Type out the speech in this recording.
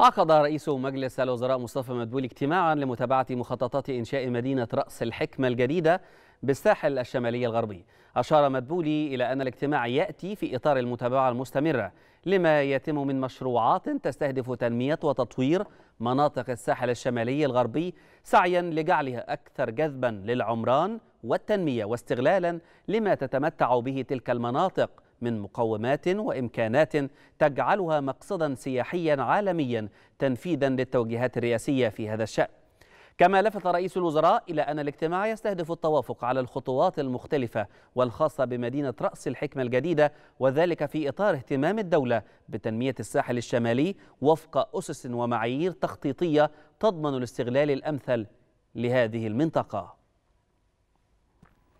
عقد رئيس مجلس الوزراء مصطفى مدبولي اجتماعا لمتابعة مخططات إنشاء مدينة رأس الحكمة الجديدة بالساحل الشمالي الغربي أشار مدبولي إلى أن الاجتماع يأتي في إطار المتابعة المستمرة لما يتم من مشروعات تستهدف تنمية وتطوير مناطق الساحل الشمالي الغربي سعيا لجعلها أكثر جذبا للعمران والتنمية واستغلالا لما تتمتع به تلك المناطق من مقومات وإمكانات تجعلها مقصدا سياحيا عالميا تنفيذا للتوجيهات الرئاسية في هذا الشأن كما لفت رئيس الوزراء إلى أن الاجتماع يستهدف التوافق على الخطوات المختلفة والخاصة بمدينة رأس الحكمة الجديدة وذلك في إطار اهتمام الدولة بتنمية الساحل الشمالي وفق أسس ومعايير تخطيطية تضمن الاستغلال الأمثل لهذه المنطقة